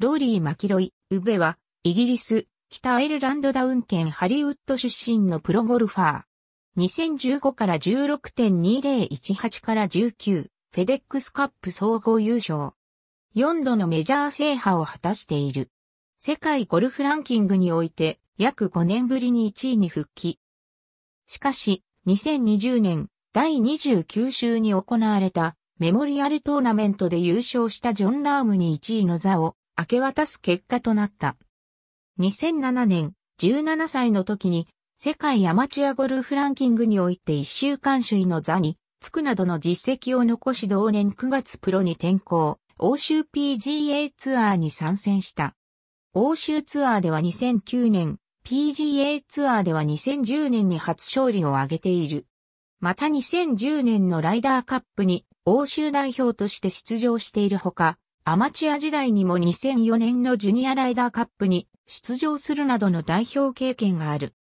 ローリー・マキロイ、ウベは、イギリス、北アイルランドダウン県ハリウッド出身のプロゴルファー。2015から16.2018から19、フェデックスカップ総合優勝。4度のメジャー制覇を果たしている。世界ゴルフランキングにおいて、約5年ぶりに1位に復帰。しかし、2020年、第29週に行われた、メモリアルトーナメントで優勝したジョン・ラームに1位の座を明け渡す結果となった。2007年、17歳の時に、世界アマチュアゴルフランキングにおいて一週間首位の座につくなどの実績を残し同年9月プロに転向、欧州 PGA ツアーに参戦した。欧州ツアーでは2009年、PGA ツアーでは2010年に初勝利を挙げている。また2010年のライダーカップに欧州代表として出場しているほか、アマチュア時代にも2004年のジュニアライダーカップに出場するなどの代表経験がある。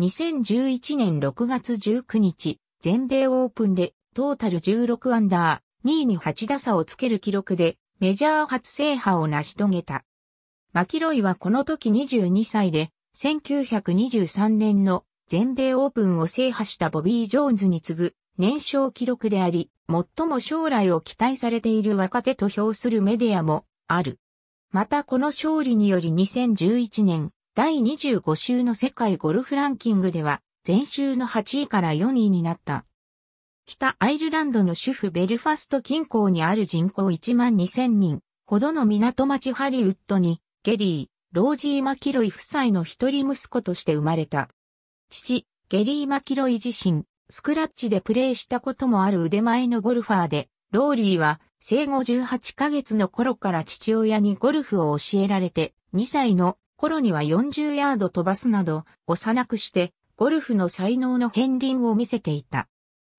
2011年6月19日、全米オープンでトータル16アンダー、2位に8打差をつける記録でメジャー初制覇を成し遂げた。マキロイはこの時22歳で、1923年の全米オープンを制覇したボビー・ジョーンズに次ぐ年少記録であり、最も将来を期待されている若手と評するメディアもある。またこの勝利により2011年第25週の世界ゴルフランキングでは前週の8位から4位になった。北アイルランドの主婦ベルファスト近郊にある人口1万2000人ほどの港町ハリウッドにゲリー、ロージー・マキロイ夫妻の一人息子として生まれた。父、ゲリー・マキロイ自身、スクラッチでプレーしたこともある腕前のゴルファーで、ローリーは生後18ヶ月の頃から父親にゴルフを教えられて、2歳の頃には40ヤード飛ばすなど、幼くして、ゴルフの才能の片鱗を見せていた。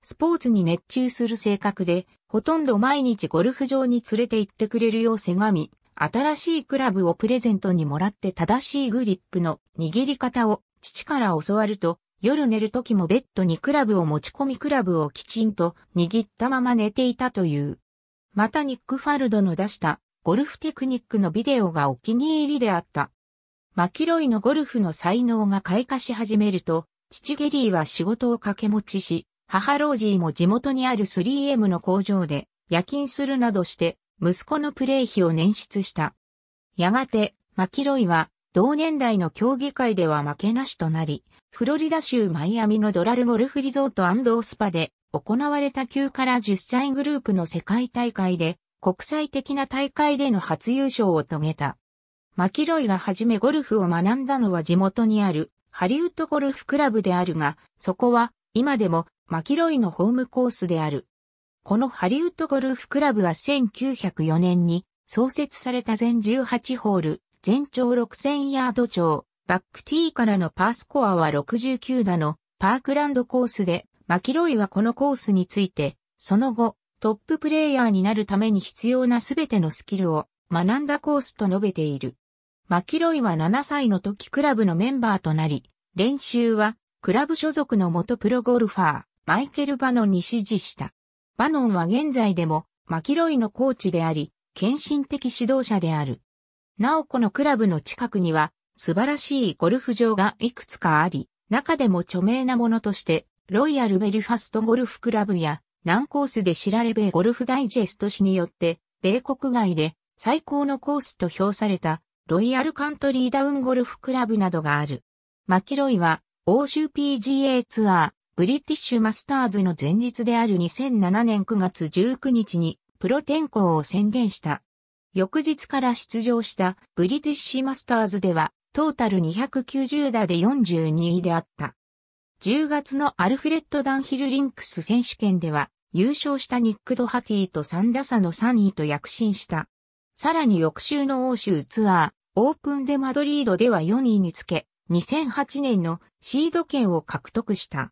スポーツに熱中する性格で、ほとんど毎日ゴルフ場に連れて行ってくれるようせがみ、新しいクラブをプレゼントにもらって正しいグリップの握り方を父から教わると、夜寝る時もベッドにクラブを持ち込みクラブをきちんと握ったまま寝ていたという。またニックファルドの出したゴルフテクニックのビデオがお気に入りであった。マキロイのゴルフの才能が開花し始めると、父ゲリーは仕事を掛け持ちし、母ロージーも地元にある 3M の工場で夜勤するなどして息子のプレイ費を捻出した。やがて、マキロイは同年代の競技会では負けなしとなり、フロリダ州マイアミのドラルゴルフリゾートスパで行われた9から10歳グループの世界大会で国際的な大会での初優勝を遂げた。マキロイが初めゴルフを学んだのは地元にあるハリウッドゴルフクラブであるが、そこは今でもマキロイのホームコースである。このハリウッドゴルフクラブは1904年に創設された全18ホール、全長6000ヤード長、バックティーからのパースコアは69だのパークランドコースで、マキロイはこのコースについて、その後、トッププレイヤーになるために必要なすべてのスキルを学んだコースと述べている。マキロイは7歳の時クラブのメンバーとなり、練習はクラブ所属の元プロゴルファー、マイケル・バノンに指示した。バノンは現在でもマキロイのコーチであり、献身的指導者である。なおこのクラブの近くには素晴らしいゴルフ場がいくつかあり、中でも著名なものとして、ロイヤルベルファストゴルフクラブや、南コースで知られ米ゴルフダイジェスト誌によって、米国外で最高のコースと評された、ロイヤルカントリーダウンゴルフクラブなどがある。マキロイは、欧州 PGA ツアー、ブリティッシュマスターズの前日である2007年9月19日に、プロ転向を宣言した。翌日から出場したブリティッシュマスターズでは、トータル290打で42位であった。10月のアルフレッド・ダンヒル・リンクス選手権では、優勝したニック・ドハティと3打差の3位と躍進した。さらに翌週の欧州ツアー、オープンでマドリードでは4位につけ、2008年のシード権を獲得した。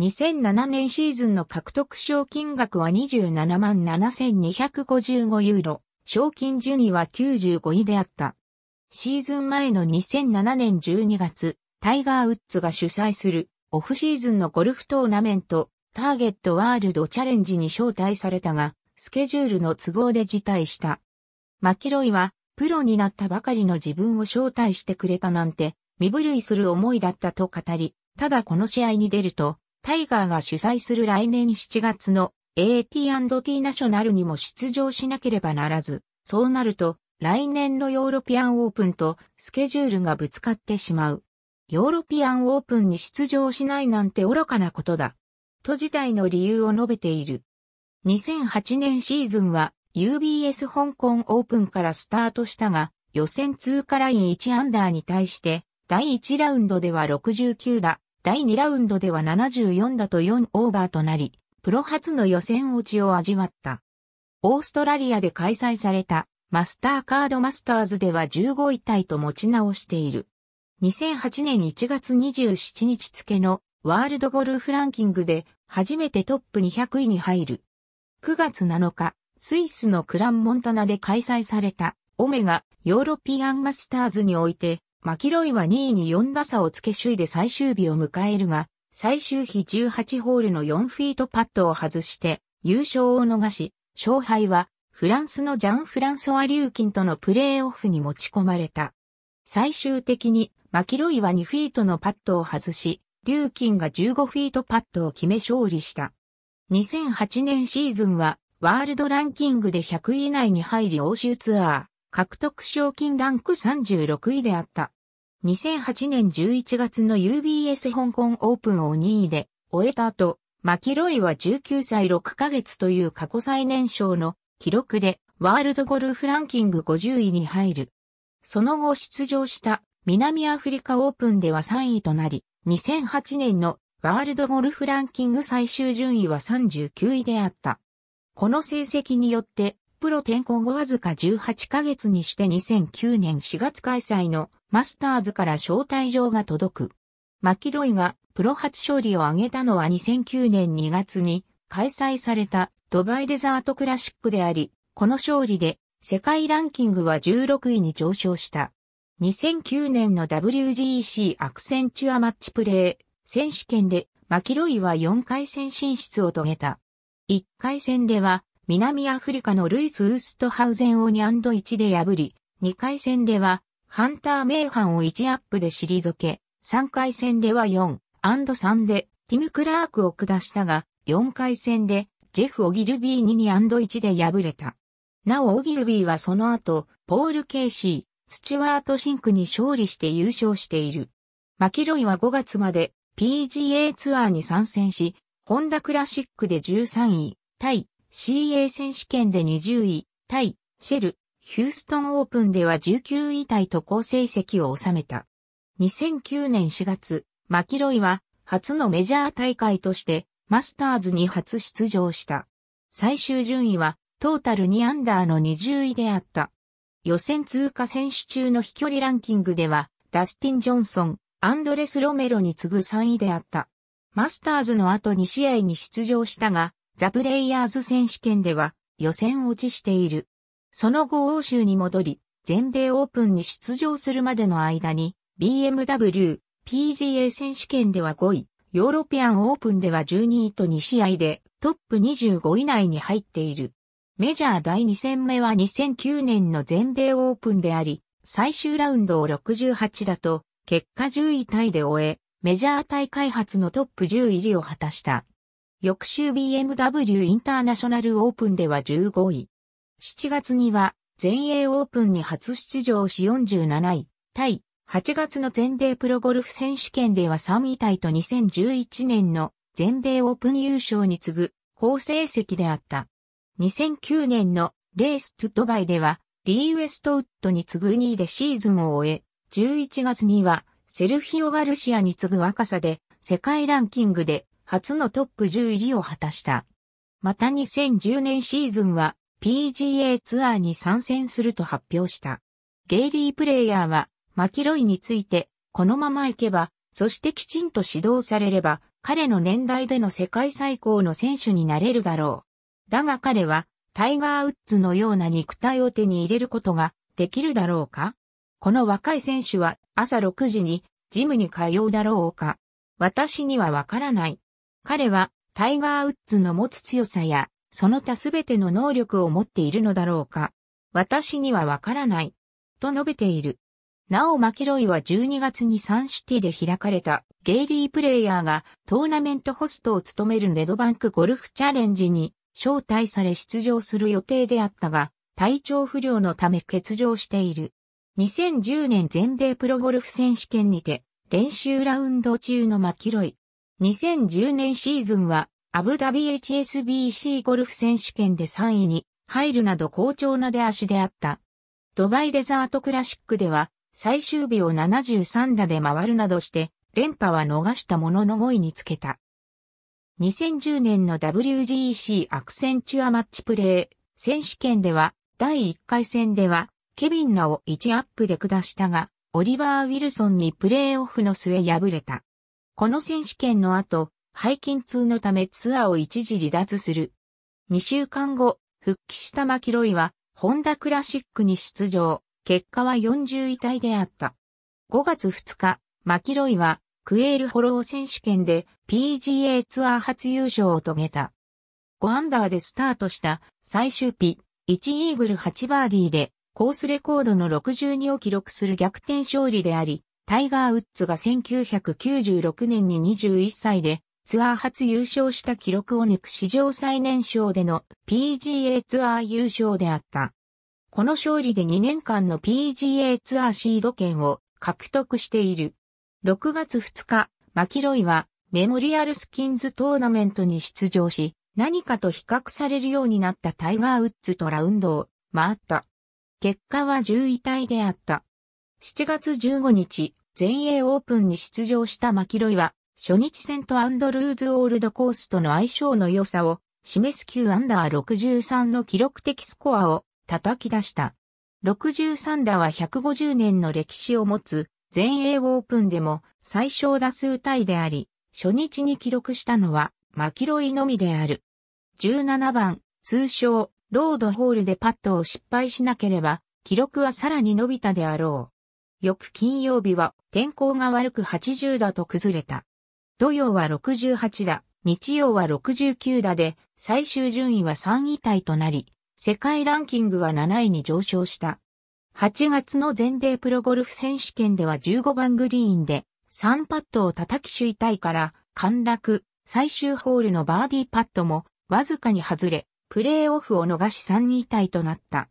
2007年シーズンの獲得賞金額は27万7255ユーロ、賞金順位は95位であった。シーズン前の2007年12月、タイガー・ウッズが主催するオフシーズンのゴルフトーナメント、ターゲットワールドチャレンジに招待されたが、スケジュールの都合で辞退した。マキロイは、プロになったばかりの自分を招待してくれたなんて、身震いする思いだったと語り、ただこの試合に出ると、タイガーが主催する来年7月の AT&T ナショナルにも出場しなければならず、そうなると、来年のヨーロピアンオープンとスケジュールがぶつかってしまう。ヨーロピアンオープンに出場しないなんて愚かなことだ。と自体の理由を述べている。2008年シーズンは UBS 香港オープンからスタートしたが、予選通過ライン1アンダーに対して、第1ラウンドでは69打、第2ラウンドでは74打と4オーバーとなり、プロ初の予選落ちを味わった。オーストラリアで開催されたマスターカードマスターズでは15位タイと持ち直している。2008年1月27日付のワールドゴルフランキングで初めてトップ200位に入る。9月7日、スイスのクランモンタナで開催されたオメガヨーロピアンマスターズにおいて、マキロイは2位に4打差をつけ首位で最終日を迎えるが、最終日18ホールの4フィートパットを外して優勝を逃し、勝敗はフランスのジャン・フランソワ・リューキンとのプレーオフに持ち込まれた。最終的に、マキロイは2フィートのパットを外し、リューキンが15フィートパットを決め勝利した。2008年シーズンは、ワールドランキングで100位以内に入り欧州ツアー、獲得賞金ランク36位であった。2008年11月の UBS 香港オープンを2位で終えた後、マキロイは19歳6ヶ月という過去最年少の記録でワールドゴルフランキング50位に入る。その後出場した南アフリカオープンでは3位となり、2008年のワールドゴルフランキング最終順位は39位であった。この成績によって、プロ転向後わずか18ヶ月にして2009年4月開催のマスターズから招待状が届く。マキロイがプロ初勝利を挙げたのは2009年2月に開催されたドバイデザートクラシックであり、この勝利で世界ランキングは16位に上昇した。2009年の WGC アクセンチュアマッチプレー選手権でマキロイは4回戦進出を遂げた。1回戦では南アフリカのルイス・ウーストハウゼンを 2&1 で破り、2回戦ではハンター・メイハンを1アップで退け、3回戦では4、3でティム・クラークを下したが、4回戦で、ジェフ・オギルビー2-1で敗れた。なおオギルビーはその後、ポール・ケイシー、スチュワート・シンクに勝利して優勝している。マキロイは5月まで PGA ツアーに参戦し、ホンダクラシックで13位、タイ CA 選手権で20位、タイシェル、ヒューストンオープンでは19位タイと好成績を収めた。2009年4月、マキロイは初のメジャー大会としてマスターズに初出場した。最終順位はトータル2アンダーの20位であった。予選通過選手中の飛距離ランキングでは、ダスティン・ジョンソン、アンドレス・ロメロに次ぐ3位であった。マスターズの後2試合に出場したが、ザ・プレイヤーズ選手権では予選落ちしている。その後欧州に戻り、全米オープンに出場するまでの間に、BMW、PGA 選手権では5位、ヨーロピアンオープンでは12位と2試合でトップ25以内に入っている。メジャー第2戦目は2009年の全米オープンであり、最終ラウンドを68だと、結果10位タイで終え、メジャー大会初のトップ10入りを果たした。翌週 BMW インターナショナルオープンでは15位。7月には全英オープンに初出場し47位、タイ、8月の全米プロゴルフ選手権では3位タイと2011年の全米オープン優勝に次ぐ好成績であった。2009年のレーストゥドバイではリー・ウェストウッドに次ぐ2位でシーズンを終え、11月にはセルヒオ・ガルシアに次ぐ若さで世界ランキングで初のトップ10入りを果たした。また2010年シーズンは PGA ツアーに参戦すると発表した。ゲイリー・プレイヤーはマキロイについて、このまま行けば、そしてきちんと指導されれば、彼の年代での世界最高の選手になれるだろう。だが彼は、タイガー・ウッズのような肉体を手に入れることができるだろうかこの若い選手は朝6時にジムに通うだろうか私にはわからない。彼はタイガー・ウッズの持つ強さやその他すべての能力を持っているのだろうか私にはわからない。と述べている。なおマキロイは12月にサンシティで開かれたゲイリープレイヤーがトーナメントホストを務めるレドバンクゴルフチャレンジに招待され出場する予定であったが体調不良のため欠場している。2010年全米プロゴルフ選手権にて練習ラウンド中のマキロイ。2010年シーズンはアブダビ HSBC ゴルフ選手権で3位に入るなど好調な出足であった。ドバイデザートクラシックでは最終日を73打で回るなどして、連覇は逃したものの5位につけた。2010年の WGC アクセンチュアマッチプレー選手権では、第1回戦では、ケビンらを1アップで下したが、オリバー・ウィルソンにプレーオフの末敗れた。この選手権の後、背筋痛のためツアーを一時離脱する。2週間後、復帰したマキロイは、ホンダクラシックに出場。結果は40位タイであった。5月2日、マキロイは、クエールホロー選手権で PGA ツアー初優勝を遂げた。5アンダーでスタートした最終日、1イーグル8バーディーで、コースレコードの62を記録する逆転勝利であり、タイガー・ウッズが1996年に21歳でツアー初優勝した記録を抜く史上最年少での PGA ツアー優勝であった。この勝利で2年間の PGA ツアーシード権を獲得している。6月2日、マキロイはメモリアルスキンズトーナメントに出場し、何かと比較されるようになったタイガー・ウッズとラウンドを回った。結果は10位タイであった。7月15日、全英オープンに出場したマキロイは、初日戦とアンドルーズ・オールドコースとの相性の良さを示す9アンダー63の記録的スコアを叩き出した。63打は150年の歴史を持つ全英オープンでも最小打数体であり、初日に記録したのはマキロイのみである。17番、通称、ロードホールでパットを失敗しなければ、記録はさらに伸びたであろう。翌金曜日は天候が悪く80打と崩れた。土曜は68打、日曜は69打で、最終順位は3位体となり、世界ランキングは7位に上昇した。8月の全米プロゴルフ選手権では15番グリーンで3パットを叩き首位タイから陥落、最終ホールのバーディーパットもわずかに外れ、プレーオフを逃し3位タイとなった。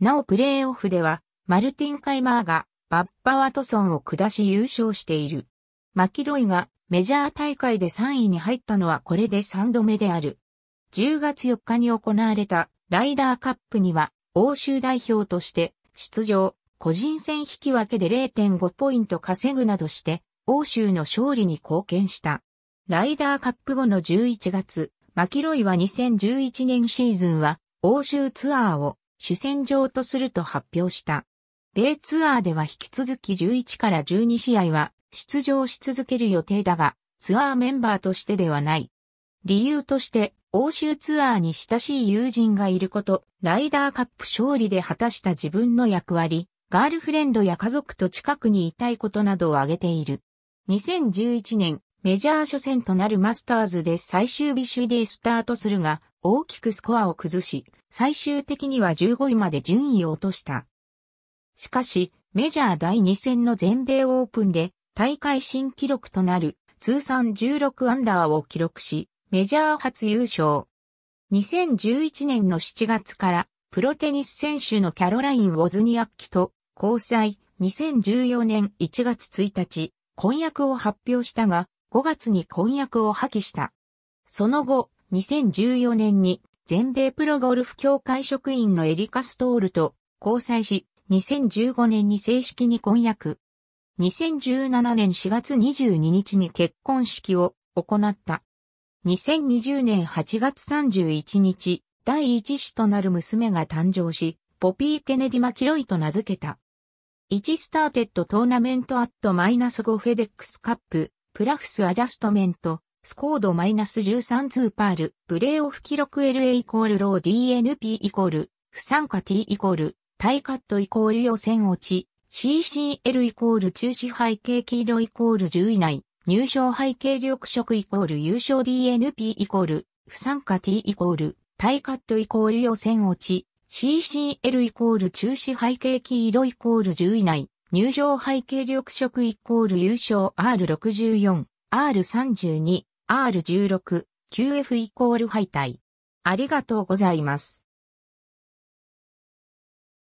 なおプレーオフでは、マルティン・カイマーがバッバ・ワトソンを下し優勝している。マキロイがメジャー大会で3位に入ったのはこれで3度目である。10月4日に行われたライダーカップには欧州代表として出場、個人戦引き分けで0.5ポイント稼ぐなどして、欧州の勝利に貢献した。ライダーカップ後の11月、マキロイは2011年シーズンは欧州ツアーを主戦場とすると発表した。米ツアーでは引き続き11から12試合は出場し続ける予定だが、ツアーメンバーとしてではない。理由として、欧州ツアーに親しい友人がいること、ライダーカップ勝利で果たした自分の役割、ガールフレンドや家族と近くにいたいことなどを挙げている。2011年、メジャー初戦となるマスターズで最終日首位でスタートするが、大きくスコアを崩し、最終的には15位まで順位を落とした。しかし、メジャー第2戦の全米オープンで、大会新記録となる通算16アンダーを記録し、メジャー初優勝。2011年の7月から、プロテニス選手のキャロライン・ウォズニアッキと交際、2014年1月1日、婚約を発表したが、5月に婚約を破棄した。その後、2014年に全米プロゴルフ協会職員のエリカ・ストールと交際し、2015年に正式に婚約。2017年4月22日に結婚式を行った。2020年8月31日、第一子となる娘が誕生し、ポピー・ケネディ・マキロイと名付けた。1スターテッドトーナメントアットマイナス5フェデックスカップ、プラフスアジャストメント、スコードマイナス13ツーパール、プレイオフ記録 LA イコールロー DNP イコール、不参加 T イコール、タイカットイコール予選落ち、CCL イコール中止背景黄色イコール10位内、入賞背景緑色イコール優勝 DNP イコール、不参加 T イコール、タイカットイコール予選落ち、CCL イコール中止背景黄色イコール10位内、入賞背景緑色イコール優勝 R64、R32、R16、QF イコール敗退。ありがとうございます。